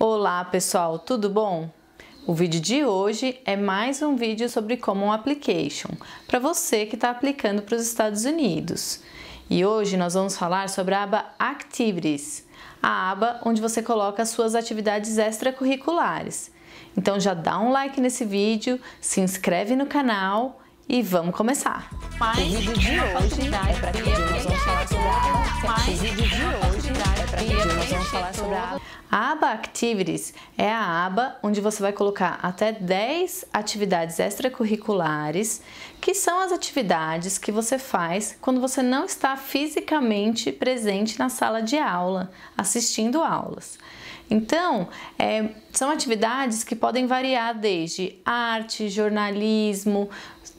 Olá pessoal, tudo bom? O vídeo de hoje é mais um vídeo sobre Common Application, para você que está aplicando para os Estados Unidos. E hoje nós vamos falar sobre a aba Activities, a aba onde você coloca suas atividades extracurriculares. Então já dá um like nesse vídeo, se inscreve no canal e vamos começar. o vídeo é de hoje é para que nós vamos falar sobre a aba. vídeo de hoje é para que nós vamos falar sobre a aba. A aba Activities é a aba onde você vai colocar até 10 atividades extracurriculares, que são as atividades que você faz quando você não está fisicamente presente na sala de aula, assistindo aulas. Então, é, são atividades que podem variar desde arte, jornalismo,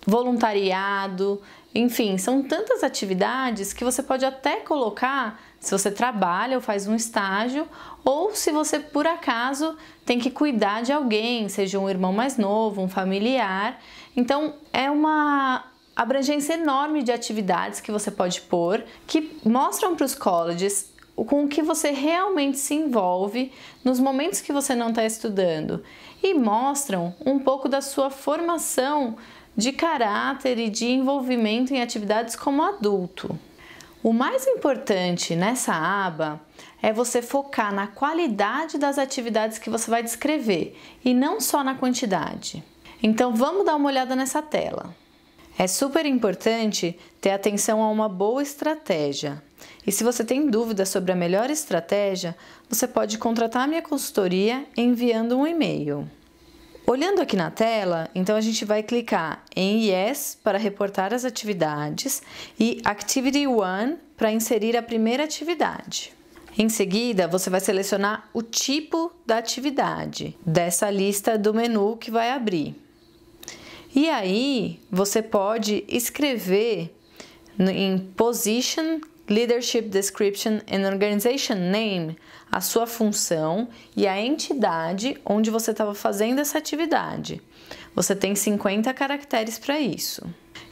voluntariado, enfim, são tantas atividades que você pode até colocar se você trabalha ou faz um estágio, ou se você por acaso tem que cuidar de alguém, seja um irmão mais novo, um familiar. Então, é uma abrangência enorme de atividades que você pode pôr que mostram para os colleges com o que você realmente se envolve nos momentos que você não está estudando e mostram um pouco da sua formação de caráter e de envolvimento em atividades como adulto. O mais importante nessa aba é você focar na qualidade das atividades que você vai descrever e não só na quantidade. Então vamos dar uma olhada nessa tela. É super importante ter atenção a uma boa estratégia. E se você tem dúvidas sobre a melhor estratégia, você pode contratar minha consultoria enviando um e-mail. Olhando aqui na tela, então a gente vai clicar em Yes para reportar as atividades e Activity 1 para inserir a primeira atividade. Em seguida, você vai selecionar o tipo da atividade dessa lista do menu que vai abrir. E aí você pode escrever em Position, Leadership Description and Organization Name a sua função e a entidade onde você estava fazendo essa atividade. Você tem 50 caracteres para isso.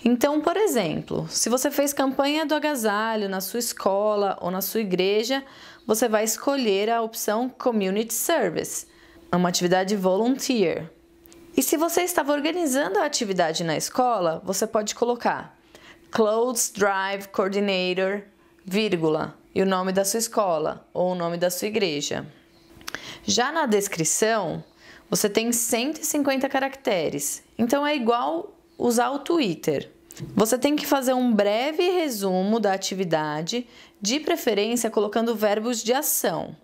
Então, por exemplo, se você fez campanha do agasalho na sua escola ou na sua igreja, você vai escolher a opção Community Service, uma atividade volunteer. E se você estava organizando a atividade na escola, você pode colocar Clothes Drive Coordinator, vírgula, e o nome da sua escola ou o nome da sua igreja. Já na descrição, você tem 150 caracteres, então é igual usar o Twitter. Você tem que fazer um breve resumo da atividade, de preferência colocando verbos de ação.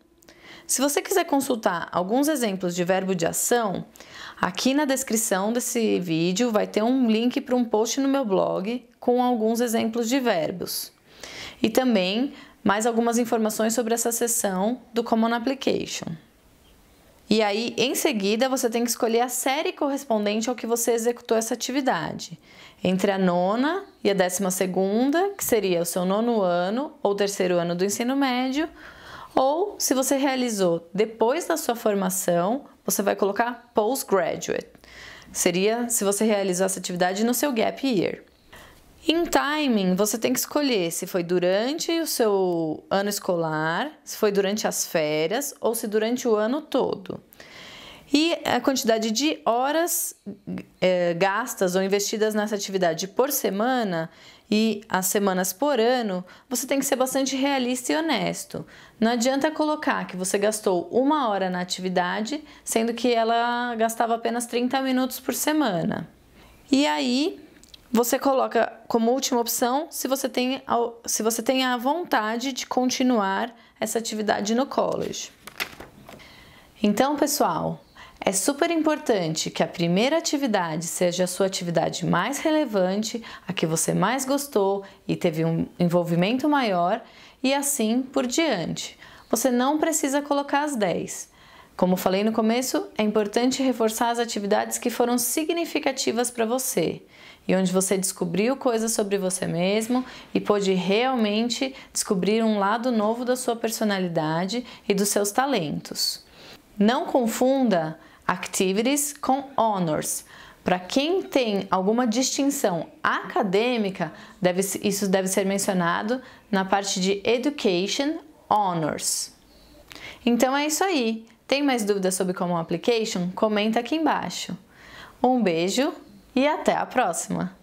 Se você quiser consultar alguns exemplos de verbo de ação, aqui na descrição desse vídeo vai ter um link para um post no meu blog com alguns exemplos de verbos. E também mais algumas informações sobre essa sessão do Common Application. E aí, em seguida, você tem que escolher a série correspondente ao que você executou essa atividade. Entre a nona e a décima segunda, que seria o seu nono ano ou terceiro ano do ensino médio, ou, se você realizou depois da sua formação, você vai colocar postgraduate. Seria se você realizou essa atividade no seu gap year. Em timing, você tem que escolher se foi durante o seu ano escolar, se foi durante as férias ou se durante o ano todo. E a quantidade de horas é, gastas ou investidas nessa atividade por semana e as semanas por ano, você tem que ser bastante realista e honesto. Não adianta colocar que você gastou uma hora na atividade, sendo que ela gastava apenas 30 minutos por semana. E aí, você coloca como última opção se você tem a, se você tem a vontade de continuar essa atividade no college. Então, pessoal, é super importante que a primeira atividade seja a sua atividade mais relevante, a que você mais gostou e teve um envolvimento maior, e assim por diante. Você não precisa colocar as 10. Como falei no começo, é importante reforçar as atividades que foram significativas para você e onde você descobriu coisas sobre você mesmo e pôde realmente descobrir um lado novo da sua personalidade e dos seus talentos. Não confunda Activities com honors. Para quem tem alguma distinção acadêmica, deve, isso deve ser mencionado na parte de Education Honors. Então é isso aí. Tem mais dúvidas sobre Common Application? Comenta aqui embaixo. Um beijo e até a próxima!